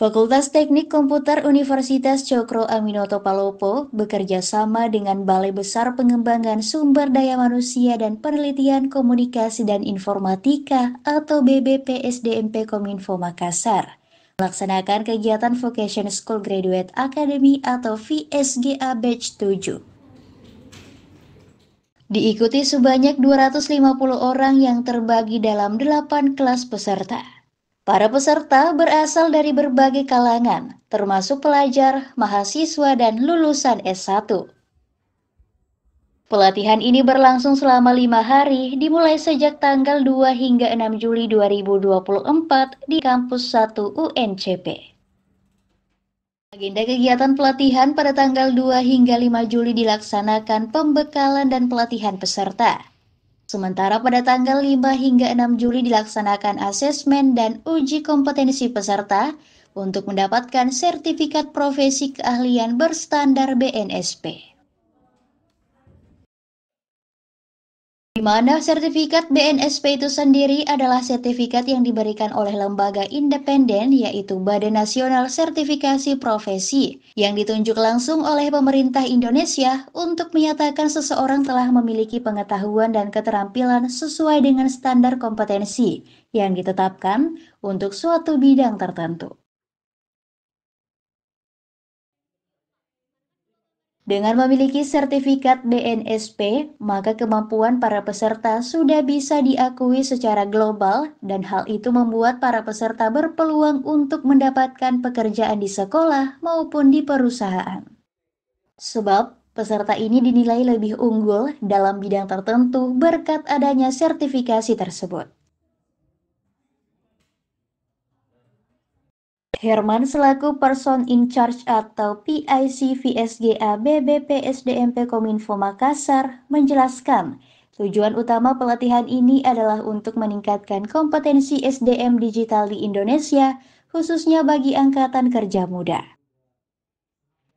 Fakultas Teknik Komputer Universitas Cokro Aminoto Palopo bekerja sama dengan Balai Besar Pengembangan Sumber Daya Manusia dan Penelitian Komunikasi dan Informatika atau BBPSDMP Kominfo Makassar melaksanakan kegiatan Vocation School Graduate Academy atau VSGA Batch 7. Diikuti sebanyak 250 orang yang terbagi dalam 8 kelas peserta. Para peserta berasal dari berbagai kalangan, termasuk pelajar, mahasiswa, dan lulusan S1. Pelatihan ini berlangsung selama lima hari, dimulai sejak tanggal 2 hingga 6 Juli 2024 di Kampus 1 UNCP. Agenda kegiatan pelatihan pada tanggal 2 hingga 5 Juli dilaksanakan pembekalan dan pelatihan peserta. Sementara pada tanggal 5 hingga 6 Juli dilaksanakan asesmen dan uji kompetensi peserta untuk mendapatkan sertifikat profesi keahlian berstandar BNSP. Di mana sertifikat BNSP itu sendiri adalah sertifikat yang diberikan oleh lembaga independen yaitu Badan Nasional Sertifikasi Profesi yang ditunjuk langsung oleh pemerintah Indonesia untuk menyatakan seseorang telah memiliki pengetahuan dan keterampilan sesuai dengan standar kompetensi yang ditetapkan untuk suatu bidang tertentu. Dengan memiliki sertifikat BNSP, maka kemampuan para peserta sudah bisa diakui secara global dan hal itu membuat para peserta berpeluang untuk mendapatkan pekerjaan di sekolah maupun di perusahaan. Sebab peserta ini dinilai lebih unggul dalam bidang tertentu berkat adanya sertifikasi tersebut. Herman selaku Person in Charge atau PIC VSGA BBP SDMP Kominfo Makassar menjelaskan, tujuan utama pelatihan ini adalah untuk meningkatkan kompetensi SDM digital di Indonesia, khususnya bagi angkatan kerja muda.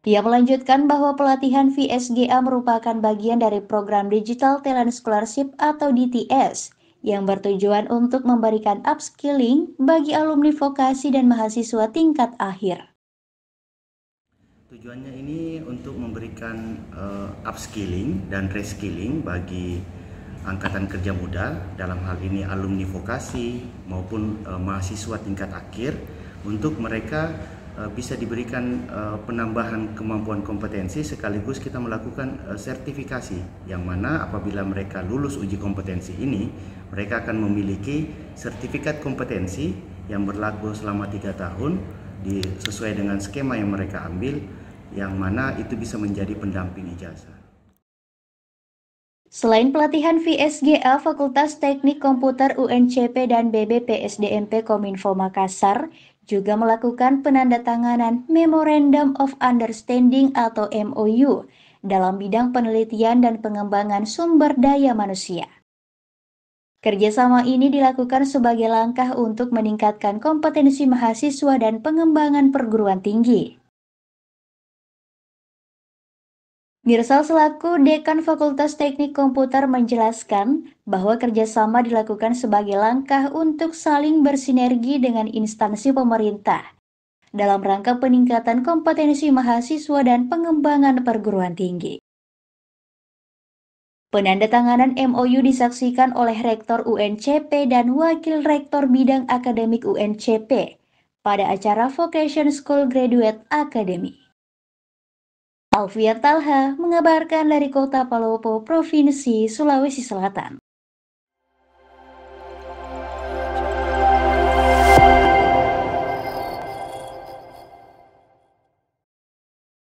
Dia melanjutkan bahwa pelatihan VSGA merupakan bagian dari program Digital Talent Scholarship atau DTS – yang bertujuan untuk memberikan upskilling bagi alumni vokasi dan mahasiswa tingkat akhir. Tujuannya ini untuk memberikan uh, upskilling dan reskilling bagi angkatan kerja muda dalam hal ini alumni vokasi maupun uh, mahasiswa tingkat akhir untuk mereka Eh, bisa diberikan eh, penambahan kemampuan kompetensi sekaligus kita melakukan eh, sertifikasi yang mana apabila mereka lulus uji kompetensi ini mereka akan memiliki sertifikat kompetensi yang berlaku selama tiga tahun sesuai dengan skema yang mereka ambil yang mana itu bisa menjadi pendamping ijazah. Selain pelatihan VSGA, Fakultas Teknik Komputer UNCP dan BBPSDMP Kominfo Makassar juga melakukan penandatanganan Memorandum of Understanding atau MOU dalam bidang penelitian dan pengembangan sumber daya manusia. Kerjasama ini dilakukan sebagai langkah untuk meningkatkan kompetensi mahasiswa dan pengembangan perguruan tinggi. Mirsal selaku Dekan Fakultas Teknik Komputer menjelaskan bahwa kerjasama dilakukan sebagai langkah untuk saling bersinergi dengan instansi pemerintah dalam rangka peningkatan kompetensi mahasiswa dan pengembangan perguruan tinggi. Penandatanganan MOU disaksikan oleh Rektor UNCP dan Wakil Rektor Bidang Akademik UNCP pada acara Vocation School Graduate Academy. Alfian Talha mengabarkan dari kota Palopo, Provinsi Sulawesi Selatan.